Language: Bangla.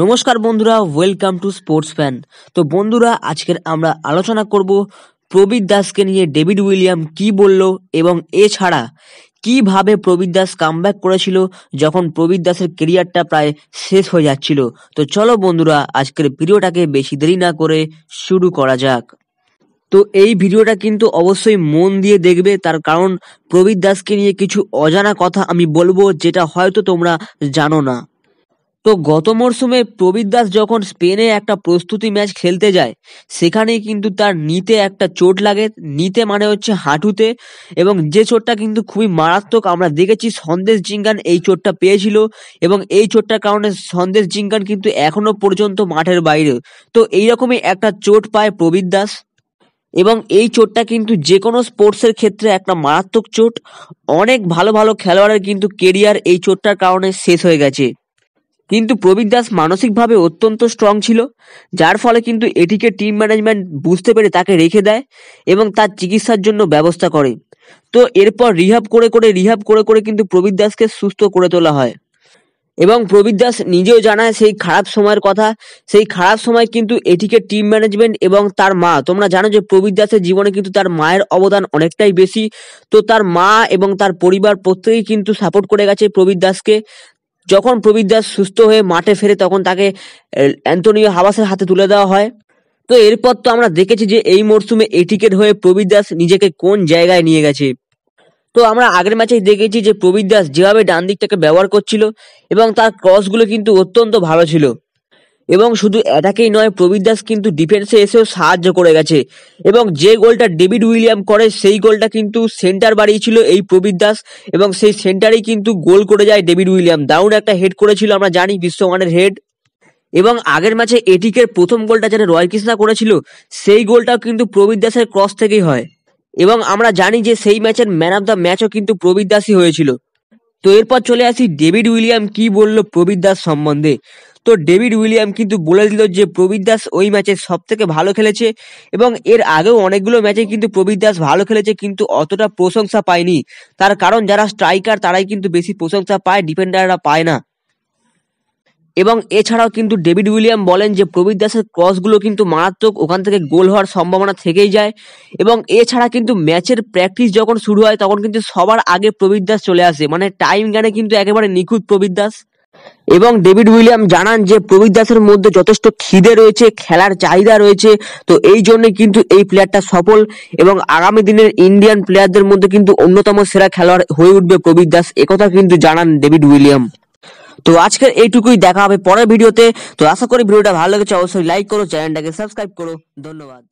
নমস্কার বন্ধুরা ওয়েলকাম টু স্পোর্টস ফ্যান তো বন্ধুরা আজকের আমরা আলোচনা করব প্রবীর দাসকে নিয়ে ডেভিড উইলিয়াম কি বলল এবং এছাড়া কিভাবে প্রবীর দাস কামব্যাক করেছিল যখন প্রবীর দাসের কেরিয়ারটা প্রায় শেষ হয়ে যাচ্ছিল তো চলো বন্ধুরা আজকের ভিডিওটাকে বেশি দেরি না করে শুরু করা যাক তো এই ভিডিওটা কিন্তু অবশ্যই মন দিয়ে দেখবে তার কারণ প্রবীর দাসকে নিয়ে কিছু অজানা কথা আমি বলবো যেটা হয়তো তোমরা জানো না তো গত মরশুমে প্রবীর দাস যখন স্পেনে একটা প্রস্তুতি ম্যাচ খেলতে যায় সেখানে কিন্তু তার নিতে একটা চোট লাগে নিতে মানে হচ্ছে হাঁটুতে এবং যে চোটটা কিন্তু খুবই মারাত্মক আমরা দেখেছি সন্দেশ জিঙ্গান এই চোটটা পেয়েছিল এবং এই চোটটার কারণে সন্দেশ জিঙ্গান কিন্তু এখনো পর্যন্ত মাঠের বাইরে তো এইরকমই একটা চোট পায় প্রবীর দাস এবং এই চোটটা কিন্তু যে কোনো স্পোর্টসের ক্ষেত্রে একটা মারাত্মক চোট অনেক ভালো ভালো খেলোয়াড়ের কিন্তু কেরিয়ার এই চোটটার কারণে শেষ হয়ে গেছে কিন্তু প্রবীণ দাস মানসিকভাবে অত্যন্ত স্ট্রং ছিল যার ফলে কিন্তু এটিকে টিম ম্যানেজমেন্ট বুঝতে পেরে তাকে রেখে দেয় এবং তার চিকিৎসার জন্য ব্যবস্থা করে তো এরপর রিহাব করে করে রিহাব করে করে কিন্তু প্রবীর দাসকে সুস্থ করে তোলা হয় এবং প্রবীর দাস নিজেও জানায় সেই খারাপ সময়ের কথা সেই খারাপ সময় কিন্তু এটিকে টিম ম্যানেজমেন্ট এবং তার মা তোমরা জানো যে প্রবীর দাসের জীবনে কিন্তু তার মায়ের অবদান অনেকটাই বেশি তো তার মা এবং তার পরিবার প্রত্যেকেই কিন্তু সাপোর্ট করে গেছে প্রবীর দাসকে যখন প্রবীর দাস সুস্থ হয়ে মাঠে ফেরে তখন তাকে অ্যান্টোনিও হাবাসের হাতে তুলে দেওয়া হয় তো এরপর তো আমরা দেখেছি যে এই মরশুমে এটিকেট হয়ে প্রবীর দাস নিজেকে কোন জায়গায় নিয়ে গেছে তো আমরা আগের ম্যাচেই দেখেছি যে প্রবীর দাস যেভাবে ডান দিকটাকে ব্যবহার করছিল এবং তার ক্রসগুলো কিন্তু অত্যন্ত ভালো ছিল এবং শুধু অ্যাটাকেই নয় প্রবীর দাস কিন্তু ডিফেন্সে এসেও সাহায্য করে গেছে এবং যে গোলটা ডেভিড উইলিয়াম করে সেই গোলটা কিন্তু সেন্টার বাড়িয়েছিল এই প্রবীর দাস এবং সেই সেন্টারেই কিন্তু গোল করে যায় ডেভিড উইলিয়াম দারুণ একটা হেড করেছিল আমরা জানি বিশ্বমানের হেড এবং আগের ম্যাচে এটিকের প্রথম গোলটা যেটা রয় কৃষ্ণা করেছিল সেই গোলটাও কিন্তু প্রবীর দাসের ক্রস থেকেই হয় এবং আমরা জানি যে সেই ম্যাচের ম্যান অফ দ্য ম্যাচও কিন্তু প্রবীর দাসই হয়েছিল তো এরপর চলে আসি ডেভিড উইলিয়াম কি বলল প্রবীর দাস সম্বন্ধে তো ডেভিড উইলিয়াম কিন্তু বলে দিল যে প্রবীর দাস ওই ম্যাচে সব থেকে ভালো খেলেছে এবং এর আগেও অনেকগুলো ম্যাচে কিন্তু প্রবীর দাস ভালো খেলেছে কিন্তু অতটা প্রশংসা পায়নি তার কারণ যারা স্ট্রাইকার তারাই কিন্তু বেশি প্রশংসা পায় ডিফেন্ডাররা পায় না এবং এছাড়াও কিন্তু ডেভিড উইলিয়াম বলেন যে প্রবীর দাসের ক্রসগুলো কিন্তু মারাত্মক ওখান থেকে গোল হওয়ার সম্ভাবনা থেকেই যায় এবং এছাড়া কিন্তু ম্যাচের প্র্যাকটিস যখন শুরু হয় তখন কিন্তু সবার আগে প্রবীর দাস চলে আসে মানে টাইম গানে কিন্তু একেবারে নিখুঁত প্রবীর দাস এবং ডেভিড উইলিয়াম জানান যে প্রবীর দাসের মধ্যে যথেষ্ট খিদে রয়েছে খেলার চাহিদা রয়েছে তো এই জন্য কিন্তু এই প্লেয়ারটা সফল এবং আগামী দিনের ইন্ডিয়ান প্লেয়ারদের মধ্যে কিন্তু অন্যতম সেরা খেলোয়াড় হয়ে উঠবে প্রবীর দাস একথা কিন্তু জানান ডেভিড উইলিয়াম তো আজকের এইটুকুই দেখা হবে পরের ভিডিওতে তো আশা করি ভিডিওটা ভালো লেগেছে অবশ্যই লাইক করো চ্যানেলটাকে সাবস্ক্রাইব করো ধন্যবাদ